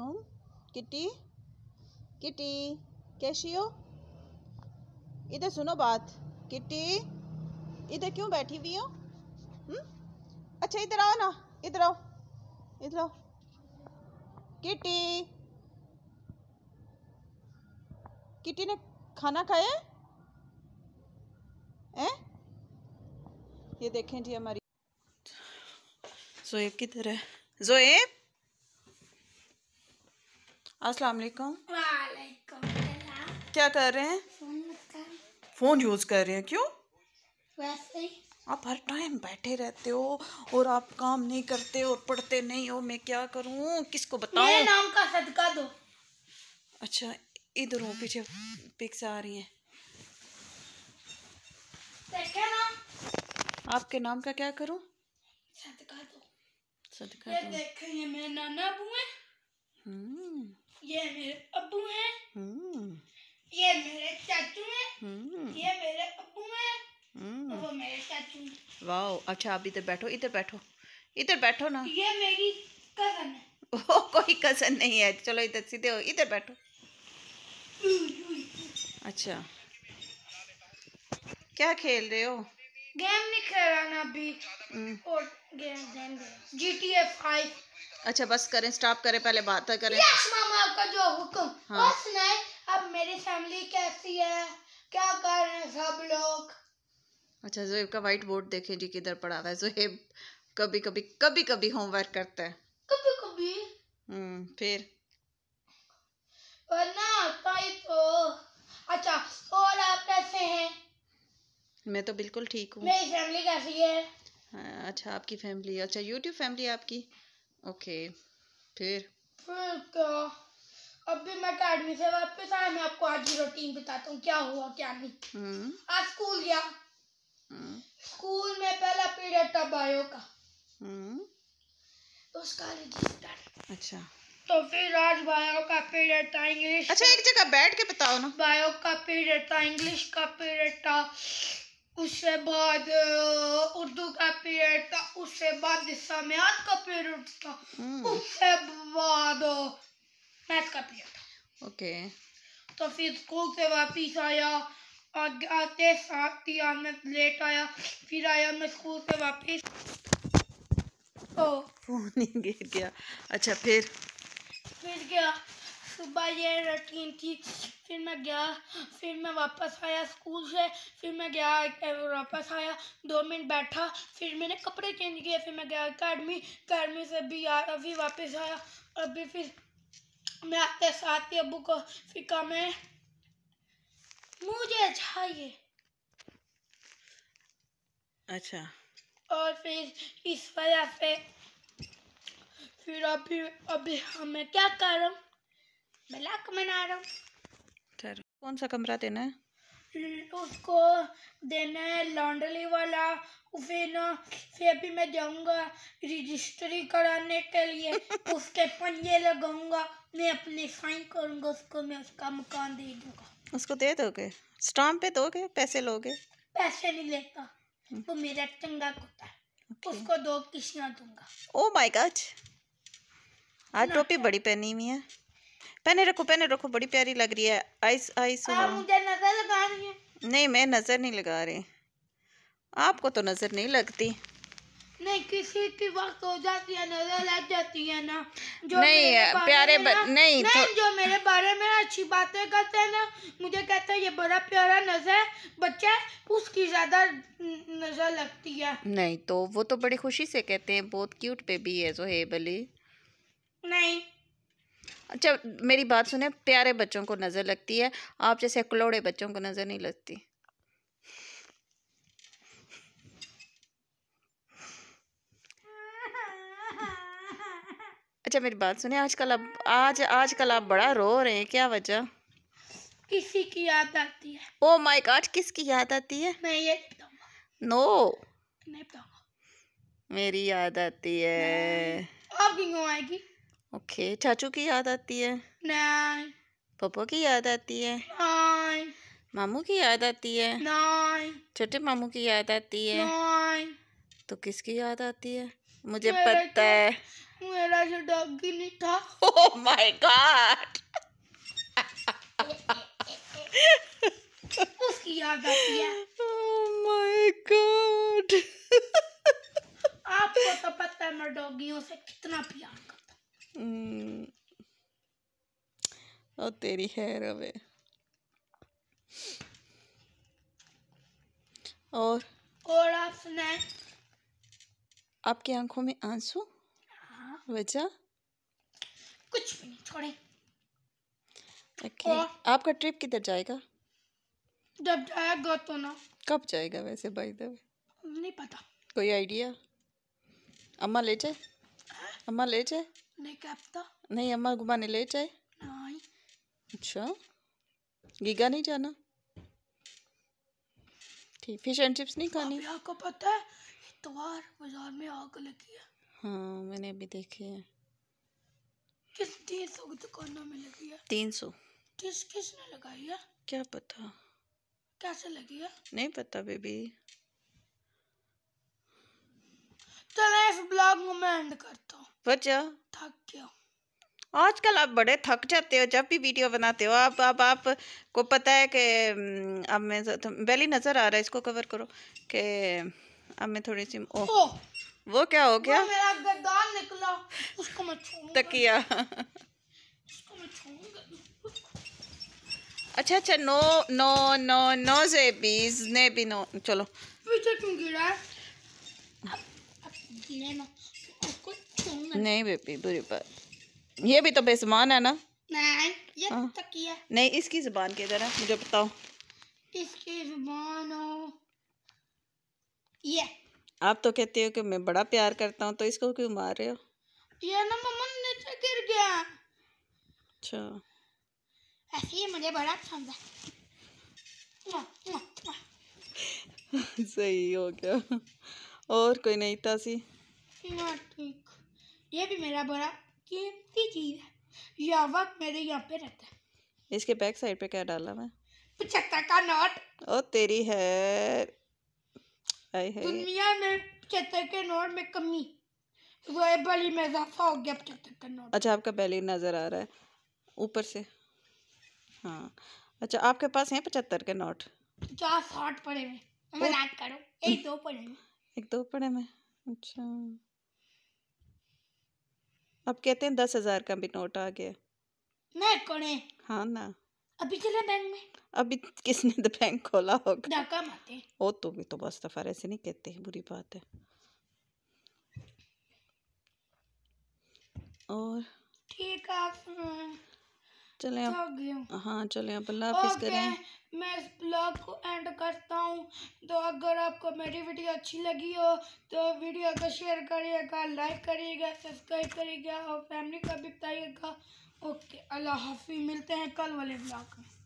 वालेकुम kitty kitty कैसी हो इधर सुनो बात किटी इधर क्यों बैठी हुई हो हम्म? अच्छा इधर आओ ना इधर आओ इधर आओ किटी किटी ने खाना खाया हैं ये देखें जी हमारी जोएब किधर है जोएब अस्सलाम वालेकुम क्या कर रहे हैं फ़ोन यूज़ कर रहे हैं क्यों वैसे आप हर टाइम बैठे रहते हो और आप काम नहीं करते और पढ़ते नहीं हो मैं क्या करूं किसको बताऊं मेरे नाम का सदका दो अच्छा इधर हूँ पीछे पिक्स आ रही हैं आपके नाम का क्या करूं सदका दो सदका दो ये देखें ये मेरे नाना अबू हैं हम्म ये मेरे अबू हैं हम्म। ये मेरे चाचू हैं हम्म। ये मेरे अबू हैं हम्म। वो मेरे चाचू वाह अच्छा आप इधर बैठो इधर बैठो इधर बैठो ना ये मेरी कजन है ओ कोई कजन नहीं है चलो इधर सीधे हो इधर बैठो अच्छा क्या खेल रहे हो गेम नहीं खेल रहा ना अभी और गेम गेम जीटीए फाइव अच्छा बस करें स्टॉप करें पहले बात करें यस मामा आपका जो हुक्म हाँ। और सुनाए अब मेरी फैमिली कैसी है क्या कर रहे हैं सब लोग अच्छा जोहेब का व्हाइट बोर्ड देखें जी किधर पड़ा हुआ है जोहेब कभी कभी कभी कभी होमवर्क करता है कभी कभी हम्म फिर वरना पाई तो अच्छा और आप कैसे हैं मैं तो बिल्कुल ठीक हूँ मेरी फैमिली कैसी है हाँ, अच्छा आपकी फैमिली अच्छा यूट्यूब फैमिली आपकी ओके फिर फिर तो, क्या अब भी मैं अकेडमी से वापस आया मैं आपको आज की रूटीन बताता हूँ क्या हुआ क्या नहीं हम्म। आज स्कूल गया स्कूल हम्म। में पहला पीरियड था बायो का हम्म। तो उसका रजिस्टर अच्छा तो फिर आज बायो का पीरियड था इंग्लिश अच्छा एक जगह बैठ के बताओ ना बायो का पीरियड था इंग्लिश का पीरियड था उसके बाद उर्दू का पीरियड था उसके बाद इस्लामियात का पीरियड था हम्म। उसके बाद मैथ का पीरियड था ओके तो फिर स्कूल से वापिस आया आते साथ ही मैं लेट आया फिर आया मैं स्कूल से वापिस तो फोन ही गिर गया अच्छा फिर फिर गया सुबह ये रूटीन थी फिर मैं गया फिर मैं वापस आया स्कूल से फिर मैं गया वापस आया दो मिनट बैठा फिर मैंने कपड़े चेंज किए फिर मैं गया अकेडमी अकेडमी से भी यार अभी वापस आया अभी फिर मैं आते साथ ही अबू को फिर कहा मैं मुझे चाहिए अच्छा और फिर इस वजह से फिर अभी अभी हमें हाँ, क्या कर रहा हूँ मैं लाख मना रहा हूँ कौन सा कमरा देना है उसको देना है लॉन्ड्री वाला फिर ना फिर भी मैं जाऊंगा रजिस्ट्री कराने के लिए उसके पंजे लगाऊंगा मैं अपने साइन करूंगा उसको मैं उसका मकान दे दूंगा उसको दे दोगे स्टाम्प पे दोगे पैसे लोगे पैसे नहीं लेता हम्म। वो मेरा चंगा कुत्ता है उसको दो किश्तियाँ दूंगा ओ माय गॉड आज टोपी बड़ी पहनी हुई है पहने रखो पहने रखो बड़ी प्यारी लग रही है आइस आइस आप हाँ, मुझे नजर लगा रही है नहीं मैं नजर नहीं लगा रही आपको तो नजर नहीं लगती नहीं किसी की वक्त हो जाती है नजर लग जाती है ना जो नहीं मेरे प्यारे ना, नहीं, नहीं तो... जो मेरे बारे में अच्छी बातें करते हैं ना मुझे कहते हैं ये बड़ा प्यारा नजर बच्चा उसकी ज्यादा नजर लगती है नहीं तो वो तो बड़ी खुशी से कहते हैं बहुत क्यूट बेबी है जो है बली नहीं अच्छा मेरी बात सुने प्यारे बच्चों को नज़र लगती है आप जैसे कलोड़े बच्चों को नज़र नहीं लगती अच्छा मेरी बात सुने आजकल आप आज आजकल आप बड़ा रो रहे हैं क्या वजह किसी की याद आती है ओ माय गॉड किसकी याद आती है मैं ये नो no. मेरी याद आती है आपकी आएगी ओके चाचू की याद आती है नहीं पापा की याद आती है नहीं मामू की याद आती है नहीं छोटे मामू की याद आती है नहीं तो किसकी याद आती है मुझे पता तो- है मेरा जो तो डॉगी नहीं था ओह माय गॉड उसकी याद आती है ओह माय गॉड आपको तो पता है मैं डॉगियों से कितना प्यार करती और तेरी है रवे और और आप आपकी आंखों में आंसू हाँ। वजह कुछ भी नहीं छोड़े ओके आपका ट्रिप किधर जाएगा जब जाएगा तो ना कब जाएगा वैसे भाई द नहीं पता कोई आइडिया अम्मा ले जाए अम्मा ले जाए नहीं कहता नहीं अम्मा घुमाने ले जाए अच्छा गीगा नहीं जाना ठीक फिश एंड चिप्स नहीं खानी आपको पता है इतवार बाजार में आग लगी है हाँ मैंने अभी देखे है किस तीन सौ की दुकानों में लगी है तीन सौ किस किसने लगाई है क्या पता कैसे लगी है नहीं पता बेबी चलो इस ब्लॉग में एंड करता हूँ वजह थक गया आजकल आप बड़े थक जाते हो जब भी वीडियो बनाते हो आप अब आप को पता है कि हम्म, अब मैं वैली नज़र आ रहा है इसको कवर करो कि अब मैं थोड़ी सी ओ, ओ वो क्या हो गया मेरा गद्दान निकला उसको मैं तकिया उसको मैं अच्छा अच्छा नो नो नो नो बीज ने भी नो चलो पीछे क्यों गिरा है नहीं बेबी बुरी बात ये भी तो बेसमान है ना नहीं ये हाँ। तकिया तो नहीं इसकी जुबान किधर है मुझे बताओ इसकी जुबान ये आप तो कहते हो कि मैं बड़ा प्यार करता हूँ तो इसको क्यों मार रहे हो ये ना मम्मा ने तो गिर गया अच्छा ऐसे ही मुझे बड़ा पसंद है सही हो गया और कोई नहीं था सी ठीक ये भी मेरा बड़ा कीमती चीज़ है यह वक्त मेरे यहाँ पे रहता है इसके बैक साइड पे क्या डाला मैं पचहत्तर का नोट ओ तेरी है दुनिया में पचहत्तर के नोट में कमी वो बली में इजाफा हो गया पचहत्तर का नोट अच्छा आपका बैली नज़र आ रहा है ऊपर से हाँ अच्छा आपके पास है पचहत्तर के नोट पचास साठ पड़े हुए मजाक करो एक दो पड़े में एक दो पड़े में अच्छा अब कहते हैं दस हजार का भी नोट आ गया मैं कौन है हाँ ना अभी चले बैंक में अभी किसने तो बैंक खोला होगा डाका मारते ओ तुम तो भी तो बस दफा ऐसे नहीं कहते बुरी बात है और ठीक है चले आप हाँ चले आप अल्लाह हाफिज़ करें मैं इस ब्लॉग को एंड करता हूँ तो अगर आपको मेरी वीडियो अच्छी लगी हो तो वीडियो को शेयर करिएगा लाइक करिएगा सब्सक्राइब करिएगा और फैमिली का भी बताइएगा ओके अल्लाह हाफि मिलते हैं कल वाले ब्लॉग में